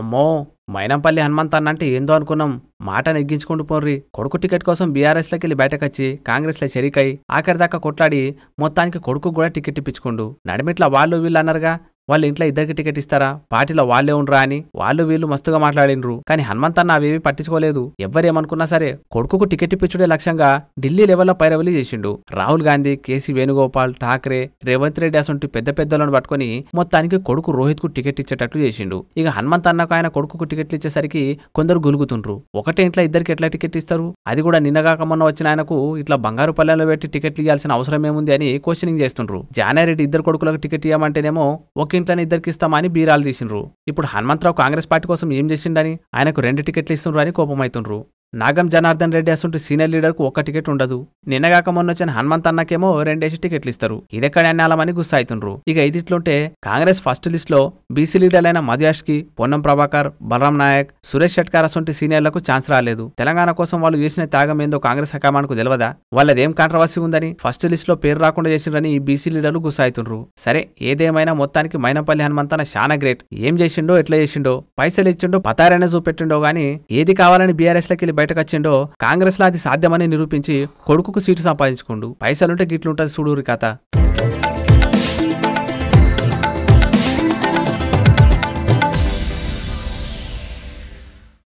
అమ్మో మైనంపల్లి హనుమంత్ అన్నంటే ఏందో అనుకున్నాం మాట నెగ్గించుకుంటూ పోర్రి కొడుకు టికెట్ కోసం బీఆర్ఎస్లోకి వెళ్ళి బయటకొచ్చి కాంగ్రెస్లో చేరికై ఆఖరిదాకా కొట్లాడి మొత్తానికి కొడుకు కూడా టికెట్ ఇప్పించుకుండు నడిమిట్ల వాళ్ళు వీళ్ళు అన్నారుగా వాళ్ళ ఇంట్లో ఇద్దరికి టికెట్ ఇస్తారా పార్టీలో వాళ్ళే ఉండరా అని వాళ్ళు వీళ్ళు మస్తుగా మాట్లాడినరు కానీ హనుమంత్ అన్న అవేవి పట్టించుకోలేదు ఎవరేమనుకున్నా సరే కొడుకుకు టికెట్ ఇప్పించుడే లక్ష్యంగా ఢిల్లీ లెవెల్లో పైరవలి చేసిండు రాహుల్ గాంధీ కేసీ వేణుగోపాల్ ఠాక్రే రేవంత్ రెడ్డి అసంటి పెద్ద పెద్దలను పట్టుకుని మొత్తానికి కొడుకు రోహిత్ కు టికెట్ ఇచ్చేటట్లు చేసిండు ఇక హనుమంత్ అన్నకు ఆయన కొడుకుకు టికెట్లు ఇచ్చేసరికి కొందరు గులుగుతుండ్రు ఒకటే ఇంట్లో ఇద్దరికి ఎట్లా టికెట్ ఇస్తారు అది కూడా నిన్నగాక మొన్న వచ్చిన ఆయనకు ఇట్లా బంగారు పల్లెలో పెట్టి టికెట్లు ఇవ్వాల్సిన అవసరం ఏముంది అని క్వశ్చనింగ్ చేస్తుండ్రు జానారెడ్డి ఇద్దరు కొడుకులకు టికెట్ ఇవ్వమంటేనేమో ఒక ఇంట్లోనే ఇద్దరికి ఇస్తామని బీరాలు తీసిండ్రు ఇప్పుడు హనుమంతరావు కాంగ్రెస్ పార్టీ కోసం ఏం చేసిండని ఆయనకు రెండు టికెట్లు ఇస్తుండ్రు అని కోపమవుతుండ్రు నాగం జనార్దన్ రెడ్డి అసంటు సీనియర్ లీడర్కు ఒక్క టికెట్ ఉండదు నిన్నగాక మొన్న వచ్చిన హనుమంత్ అన్నకేమో రెండేసి టికెట్లు ఇస్తారు ఇదెక్కడ అన్నాలమని గుస్సాయితుండ్రు ఇక ఇదిట్లుంటే కాంగ్రెస్ ఫస్ట్ లో బీసీ లీడర్లైన మధుయాష్కి పొన్నం ప్రభాకర్ బలరాం నాయక్ సురేష్ షట్కార్ అసంటి సీనియర్లకు ఛాన్స్ రాలేదు తెలంగాణ కోసం వాళ్ళు చేసిన త్యాగం ఏందో కాంగ్రెస్ హకామానికి తెలియదా వాళ్ళదేం కాంట్రవర్సీ ఉందని ఫస్ట్ లో పేరు రాకుండా చేసిండ్రని ఈ బీసీ లీడర్లు గుస్సాయితుండ్రు సరే ఏదేమైనా మొత్తానికి మైనపల్లి హనుమంతన చాలా గ్రేట్ ఏం చేసిండో ఎట్లా చేసిండో పైసలు ఇచ్చిండో పతారైనా చూపెట్టిండో గానీ ఏది కావాలని బీఆర్ఎస్లకి వెళ్ళి బయటకొచ్చిండో లో అది సాధ్యమని నిరూపించి కొడుకుకు సీటు సంపాదించుకోండు పైసలుంటే గిట్లుంటది చూడు కథ